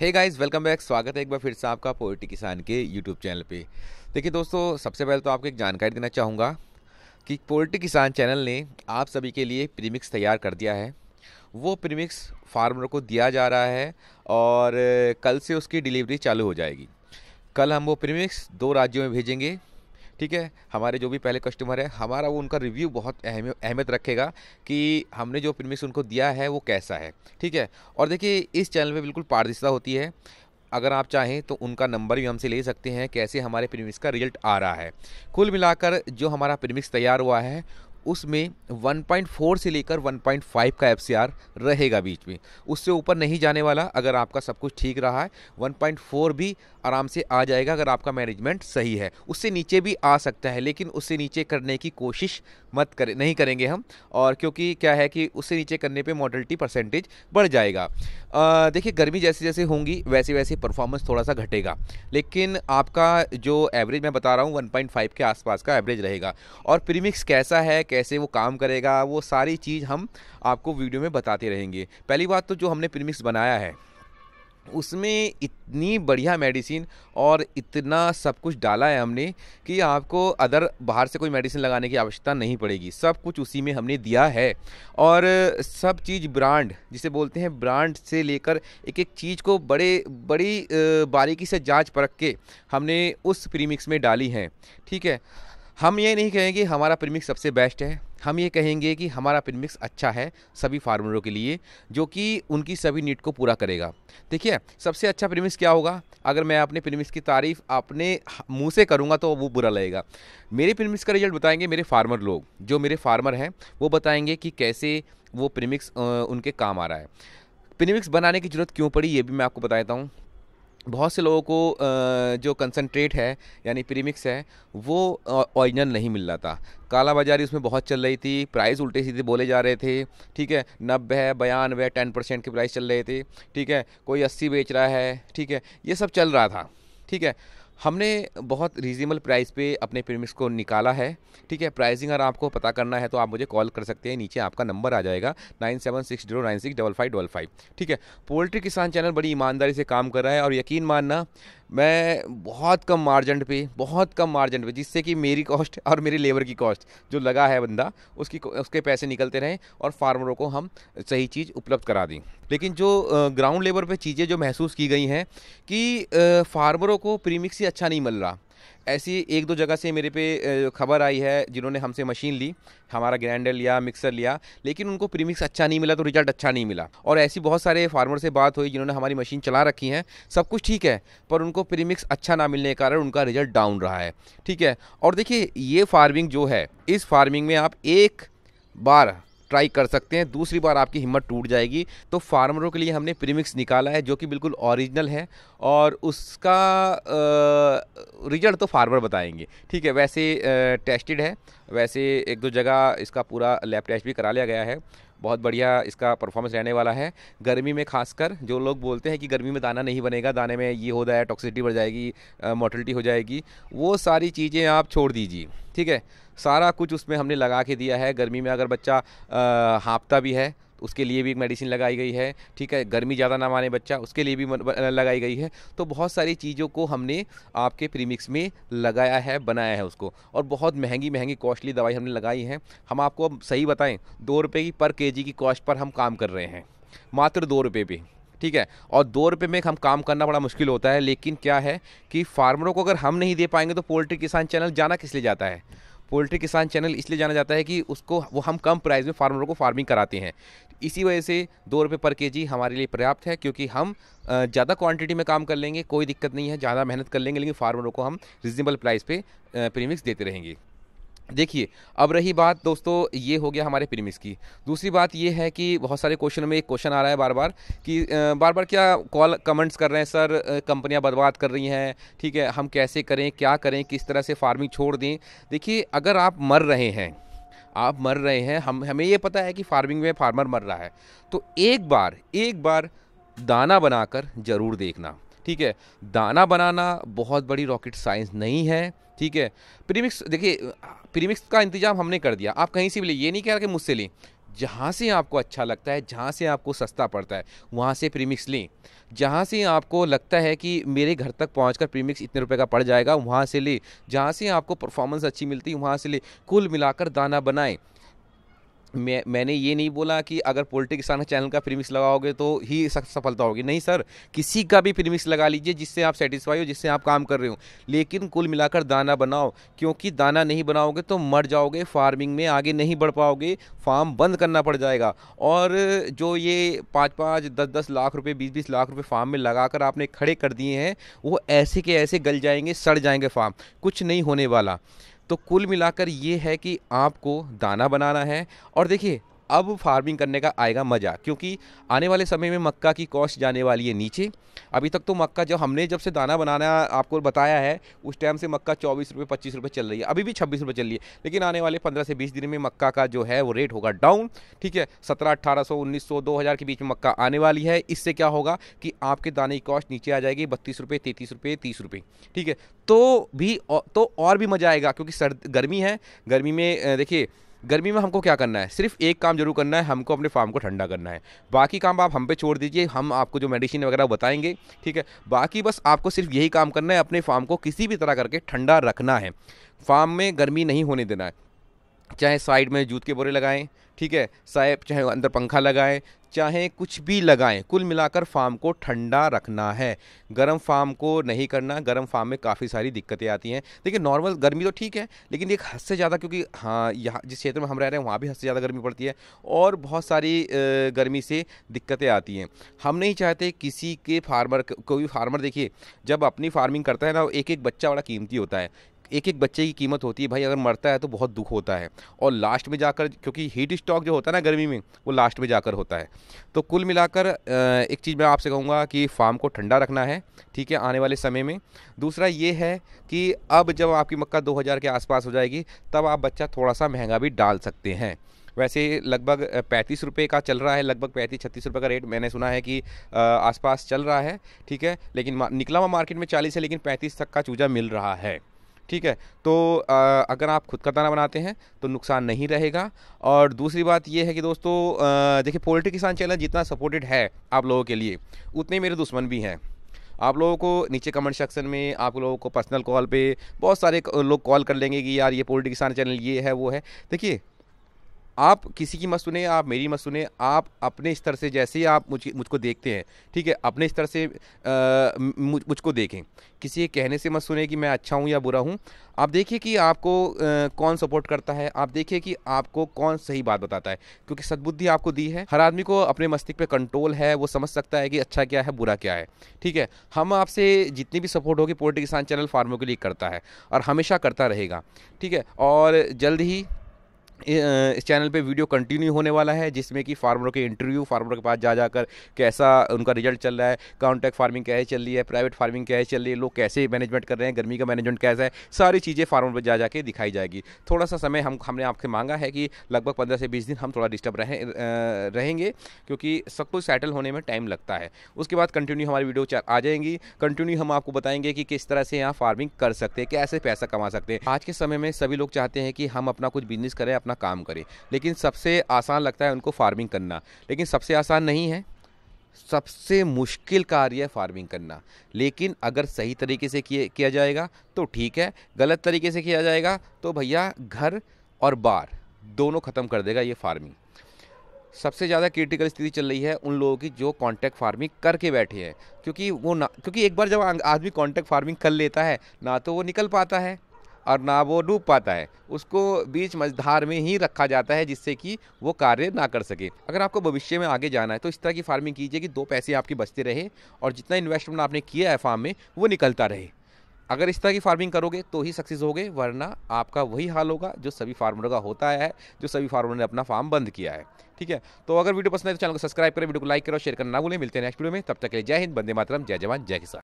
hey guys welcome back स्वागत है एक बार फिर से आपका पोइट्री किसान के यूट्यूब चैनल पे देखिए दोस्तों सबसे पहले तो आपको एक जानकारी देना चाहूँगा कि पोइट्री किसान चैनल ने आप सभी के लिए प्रीमिक्स तैयार कर दिया है वो प्रीमिक्स फार्मर को दिया जा रहा है और कल से उसकी डिलीवरी चालू हो जाएगी कल हम वो प्रीमिक्स दो राज्यों में भेजेंगे ठीक है हमारे जो भी पहले कस्टमर है हमारा वो उनका रिव्यू बहुत अहमियत रखेगा कि हमने जो प्रीमिक्स उनको दिया है वो कैसा है ठीक है और देखिए इस चैनल में बिल्कुल पारदर्शिता होती है अगर आप चाहें तो उनका नंबर भी हमसे ले सकते हैं कैसे हमारे प्रीमिक्स का रिजल्ट आ रहा है कुल मिलाकर जो हमारा प्रीमिक्स तैयार हुआ है उसमें 1.4 से लेकर 1.5 का एफ रहेगा बीच में उससे ऊपर नहीं जाने वाला अगर आपका सब कुछ ठीक रहा है 1.4 भी आराम से आ जाएगा अगर आपका मैनेजमेंट सही है उससे नीचे भी आ सकता है लेकिन उससे नीचे करने की कोशिश मत करें नहीं करेंगे हम और क्योंकि क्या है कि उससे नीचे करने पे मॉडलिटी परसेंटेज बढ़ जाएगा देखिए गर्मी जैसे जैसे होंगी वैसे वैसे परफॉर्मेंस थोड़ा सा घटेगा लेकिन आपका जो एवरेज मैं बता रहा हूँ वन के आसपास का एवरेज रहेगा और प्रीमिक्स कैसा है कैसे वो काम करेगा वो सारी चीज़ हम आपको वीडियो में बताते रहेंगे पहली बात तो जो हमने प्रीमिक्स बनाया है उसमें इतनी बढ़िया मेडिसिन और इतना सब कुछ डाला है हमने कि आपको अदर बाहर से कोई मेडिसिन लगाने की आवश्यकता नहीं पड़ेगी सब कुछ उसी में हमने दिया है और सब चीज़ ब्रांड जिसे बोलते हैं ब्रांड से लेकर एक एक चीज़ को बड़े बड़ी बारीकी से जांच परख के हमने उस प्रीमिक्स में डाली है ठीक है हम ये नहीं कहेंगे हमारा प्रीमिक्स सबसे बेस्ट है हम ये कहेंगे कि हमारा प्रीमिक्स अच्छा है सभी फार्मरों के लिए जो कि उनकी सभी नीड को पूरा करेगा देखिए सबसे अच्छा प्रीमिक्स क्या होगा अगर मैं अपने प्रीमिक्स की तारीफ अपने मुंह से करूँगा तो वो बुरा लगेगा मेरे प्रीमिक्स का रिजल्ट बताएंगे मेरे फार्मर लोग जो मेरे फार्मर हैं वो बताएंगे कि कैसे वो प्रीमिक्स उनके काम आ रहा है प्रीमिक्स बनाने की ज़रूरत क्यों पड़ी ये भी मैं आपको बताता हूँ बहुत से लोगों को जो कंसनट्रेट है यानी प्रीमिक्स है वो ओरिजिनल नहीं मिल रहा था काला बाजारी उसमें बहुत चल रही थी प्राइस उल्टे सीधे बोले जा रहे थे ठीक है नब्बे है बयानवे टेन परसेंट के प्राइस चल रहे थे ठीक है कोई अस्सी बेच रहा है ठीक है ये सब चल रहा था ठीक है हमने बहुत रीजनेबल प्राइस पे अपने प्रीमिक्स को निकाला है ठीक है प्राइसिंग अगर आपको पता करना है तो आप मुझे कॉल कर सकते हैं नीचे आपका नंबर आ जाएगा nine seven six zero nine six double five double five ठीक है पोल्ट्री किसान चैनल बड़ी ईमानदारी से काम कर रहा है और यकीन मानना मैं बहुत कम मार्जिन पे बहुत कम मार्जिन पे जिससे कि मेरी कॉस्ट और मेरी लेबर की कॉस्ट जो लगा है बंदा उसकी उसके पैसे निकलते रहें और फार्मरों को हम सही चीज़ उपलब्ध करा दें लेकिन जो ग्राउंड लेबर पे चीज़ें जो महसूस की गई हैं कि फार्मरों को प्रीमिक्स से अच्छा नहीं मिल रहा ऐसी एक दो जगह से मेरे पे खबर आई है जिन्होंने हमसे मशीन ली हमारा ग्राइंडर लिया मिक्सर लिया लेकिन उनको प्रीमिक्स अच्छा नहीं मिला तो रिजल्ट अच्छा नहीं मिला और ऐसी बहुत सारे फार्मर से बात हुई जिन्होंने हमारी मशीन चला रखी है सब कुछ ठीक है पर उनको प्रीमिक्स अच्छा ना मिलने के कारण उनका रिजल्ट डाउन रहा है ठीक है और देखिए ये फार्मिंग जो है इस फार्मिंग में आप एक बार ट्राई कर सकते हैं दूसरी बार आपकी हिम्मत टूट जाएगी तो फार्मरों के लिए हमने प्रीमिक्स निकाला है जो कि बिल्कुल ओरिजिनल है और उसका रिजल्ट तो फार्मर बताएंगे ठीक है वैसे टेस्टेड है वैसे एक दो जगह इसका पूरा लैब टेस्ट भी करा लिया गया है बहुत बढ़िया इसका परफॉर्मेंस रहने वाला है गर्मी में खासकर जो लोग बोलते हैं कि गर्मी में दाना नहीं बनेगा दाने में ये हो जाए टॉक्सिटी बढ़ जाएगी मोटलिटी हो जाएगी वो सारी चीज़ें आप छोड़ दीजिए ठीक है सारा कुछ उसमें हमने लगा के दिया है गर्मी में अगर बच्चा हाँपता भी है उसके लिए भी एक मेडिसिन लगाई गई है ठीक है गर्मी ज़्यादा ना माने बच्चा उसके लिए भी लगाई गई है तो बहुत सारी चीज़ों को हमने आपके प्रीमिक्स में लगाया है बनाया है उसको और बहुत महंगी महंगी कॉस्टली दवाई हमने लगाई है हम आपको सही बताएं दो रुपये की पर के की कॉस्ट पर हम काम कर रहे हैं मात्र दो रुपये पे ठीक है और दो रुपये में हम काम करना बड़ा मुश्किल होता है लेकिन क्या है कि फार्मरों को अगर हम नहीं दे पाएंगे तो पोल्ट्री किसान चैनल जाना किस लिए जाता है पोल्ट्री किसान चैनल इसलिए जाना जाता है कि उसको वो हम कम प्राइस में फार्मरों को फार्मिंग कराते हैं इसी वजह से दो रुपये पर के जी हमारे लिए पर्याप्त है क्योंकि हम ज़्यादा क्वांटिटी में काम कर लेंगे कोई दिक्कत नहीं है ज़्यादा मेहनत कर लेंगे लेकिन फार्मरों को हम रिजनेबल प्राइस पे प्रीमिक्स देते रहेंगे देखिए अब रही बात दोस्तों ये हो गया हमारे प्रीमिस की दूसरी बात ये है कि बहुत सारे क्वेश्चन में एक क्वेश्चन आ रहा है बार बार कि बार बार क्या कॉल कमेंट्स कर रहे हैं सर कंपनियां बर्बाद कर रही हैं ठीक है हम कैसे करें क्या करें किस तरह से फार्मिंग छोड़ दें देखिए अगर आप मर रहे हैं आप मर रहे हैं हम हमें ये पता है कि फार्मिंग में फार्मर मर रहा है तो एक बार एक बार दाना बनाकर ज़रूर देखना ठीक है दाना बनाना बहुत बड़ी रॉकेट साइंस नहीं है ठीक है प्रीमिक्स देखिए प्रीमिक्स का इंतजाम हमने कर दिया आप कहीं से भी ले ये नहीं कह रहा कि मुझसे लें जहाँ से आपको अच्छा लगता है जहाँ से आपको सस्ता पड़ता है वहाँ से प्रीमिक्स लें जहाँ से आपको लगता है कि मेरे घर तक पहुँच कर प्रीमिक्स इतने रुपये का पड़ जाएगा वहाँ से लें जहाँ से आपको परफॉर्मेंस अच्छी मिलती है वहाँ से लें कुल मिलाकर दाना बनाएं मैं मैंने ये नहीं बोला कि अगर पोल्ट्री किसान चैनल का प्रीमिक्स लगाओगे तो ही सफलता होगी नहीं सर किसी का भी प्रीमिक्स लगा लीजिए जिससे आप सेटिस्फाई हो जिससे आप काम कर रहे हो लेकिन कुल मिलाकर दाना बनाओ क्योंकि दाना नहीं बनाओगे तो मर जाओगे फार्मिंग में आगे नहीं बढ़ पाओगे फार्म बंद करना पड़ जाएगा और जो ये पाँच पाँच दस दस लाख रुपये बीस बीस लाख रुपये फार्म में लगा कर आपने खड़े कर दिए हैं वो ऐसे के ऐसे गल जाएंगे सड़ जाएंगे फार्म कुछ नहीं होने वाला तो कुल मिलाकर ये है कि आपको दाना बनाना है और देखिए अब फार्मिंग करने का आएगा मज़ा क्योंकि आने वाले समय में मक्का की कॉस्ट जाने वाली है नीचे अभी तक तो मक्का जब हमने जब से दाना बनाना आपको बताया है उस टाइम से मक्का चौबीस रुपये पच्चीस रुपये चल रही है अभी भी छब्बीस रुपये चल रही है लेकिन आने वाले पंद्रह से बीस दिन में मक्का का जो है वो रेट होगा डाउन ठीक है सत्रह अट्ठारह सौ उन्नीस सौ दो हज़ार के बीच में मक्का आने वाली है इससे क्या होगा कि आपके दाने की कॉस्ट नीचे आ जाएगी बत्तीस रुपये तैतीस रुपये तीस रुपये ठीक है तो भी तो और भी मज़ा आएगा क्योंकि सर्द गर्मी है गर्मी में देखिए गर्मी में हमको क्या करना है सिर्फ एक काम जरूर करना है हमको अपने फार्म को ठंडा करना है बाकी काम आप हम पे छोड़ दीजिए हम आपको जो मेडिसिन वगैरह बताएंगे ठीक है बाकी बस आपको सिर्फ यही काम करना है अपने फार्म को किसी भी तरह करके ठंडा रखना है फार्म में गर्मी नहीं होने देना है चाहे साइड में जूत के बोरे लगाएं ठीक है साहेब चाहे अंदर पंखा लगाएं चाहे कुछ भी लगाएं कुल मिलाकर फार्म को ठंडा रखना है गर्म फार्म को नहीं करना गर्म फार्म में काफ़ी सारी दिक्कतें आती हैं देखिए नॉर्मल गर्मी तो ठीक है लेकिन एक हद से ज़्यादा क्योंकि हाँ यहाँ जिस क्षेत्र में हम रह रहे हैं वहाँ भी हद से ज़्यादा गर्मी पड़ती है और बहुत सारी गर्मी से दिक्कतें आती हैं हम नहीं चाहते किसी के फार्मर कोई फार्मर देखिए जब अपनी फार्मिंग करता है ना एक एक बच्चा बड़ा कीमती होता है एक एक बच्चे की कीमत होती है भाई अगर मरता है तो बहुत दुख होता है और लास्ट में जाकर क्योंकि हीट स्टॉक जो होता है ना गर्मी में वो लास्ट में जाकर होता है तो कुल मिलाकर एक चीज़ मैं आपसे कहूँगा कि फार्म को ठंडा रखना है ठीक है आने वाले समय में दूसरा ये है कि अब जब आपकी मक्का 2000 के आसपास हो जाएगी तब आप बच्चा थोड़ा सा महंगा भी डाल सकते हैं वैसे लगभग पैंतीस रुपये का चल रहा है लगभग पैंतीस छत्तीस रुपये का रेट मैंने सुना है कि आसपास चल रहा है ठीक है लेकिन निकला हुआ मार्केट में चालीस है लेकिन पैंतीस तक का चूजा मिल रहा है ठीक है तो अगर आप खुद का दाना बनाते हैं तो नुकसान नहीं रहेगा और दूसरी बात यह है कि दोस्तों देखिए पोल्ट्री किसान चैनल जितना सपोर्टेड है आप लोगों के लिए उतने मेरे दुश्मन भी हैं आप लोगों को नीचे कमेंट सेक्शन में आप लोगों को पर्सनल कॉल पे बहुत सारे लोग कॉल कर लेंगे कि यार ये पोल्ट्री किसान चैनल ये है वो है देखिए आप किसी की मत सुने आप मेरी मत सुने आप अपने स्तर से जैसे ही आप मुझ मुझको देखते हैं ठीक है अपने स्तर से मुझ, मुझको देखें किसी के कहने से मत सुने कि मैं अच्छा हूँ या बुरा हूँ आप देखिए कि आपको आ, कौन सपोर्ट करता है आप देखिए कि आपको कौन सही बात बताता है क्योंकि सद्बुद्धि आपको दी है हर आदमी को अपने मस्तिष्क पे कंट्रोल है वो समझ सकता है कि अच्छा क्या है बुरा क्या है ठीक है हम आपसे जितनी भी सपोर्ट होगी पोल्ट्री किसान चैनल फार्मों के लिए करता है और हमेशा करता रहेगा ठीक है और जल्द ही इस चैनल पे वीडियो कंटिन्यू होने वाला है जिसमें कि फार्मरों के इंटरव्यू फार्मरों के पास जा जाकर कैसा उनका रिजल्ट चल रहा है कॉन्ट्रैक्ट फार्मिंग कैसे चल रही है प्राइवेट फार्मिंग कैसे चल रही है लोग कैसे मैनेजमेंट कर रहे हैं गर्मी का मैनेजमेंट कैसा है सारी चीज़ें फार्मर पर जा जाकर दिखाई जाएगी थोड़ा सा समय हम हमने आपसे मांगा है कि लगभग पंद्रह से बीस दिन हम थोड़ा डिस्टर्ब रहें रहेंगे क्योंकि सब कुछ सेटल होने में टाइम लगता है उसके बाद कंटिन्यू हमारी वीडियो आ जाएंगी कंटिन्यू हम आपको बताएंगे कि किस तरह से यहाँ फार्मिंग कर सकते हैं कैसे पैसा कमा सकते हैं आज के समय में सभी लोग चाहते हैं कि हम अपना कुछ बिजनेस करें अपना अपना काम करें लेकिन सबसे आसान लगता है उनको फार्मिंग करना लेकिन सबसे आसान नहीं है सबसे मुश्किल कार्य है फार्मिंग करना लेकिन अगर सही तरीके से किया किया जाएगा तो ठीक है गलत तरीके से किया जाएगा तो भैया घर और बार दोनों ख़त्म कर देगा ये फार्मिंग सबसे ज़्यादा क्रिटिकल स्थिति चल रही है उन लोगों की जो कॉन्टैक्ट फार्मिंग करके बैठे हैं क्योंकि वो ना क्योंकि एक बार जब आदमी कॉन्टैक्ट फार्मिंग कर लेता है ना तो वो निकल पाता है और ना वो डूब पाता है उसको बीच मझधार में ही रखा जाता है जिससे कि वो कार्य ना कर सके अगर आपको भविष्य में आगे जाना है तो इस तरह की फार्मिंग कीजिए कि दो पैसे आपके बचते रहे और जितना इन्वेस्टमेंट आपने किया है फार्म में वो निकलता रहे अगर इस तरह की फार्मिंग करोगे तो ही सक्सेस होगे वरना आपका वही हाल होगा जो सभी फार्मरों का होता है जो सभी फार्मरों ने अपना फार्म बंद किया है ठीक है तो अगर वीडियो पसंद है तो चैनल को सब्सक्राइब करें वीडियो को लाइक करो शेयर करना ना भूलें मिलते हैं नेक्स्ट वीडियो में तब तक के लिए जय हिंद बंदे मातरम जय जवान जय किसान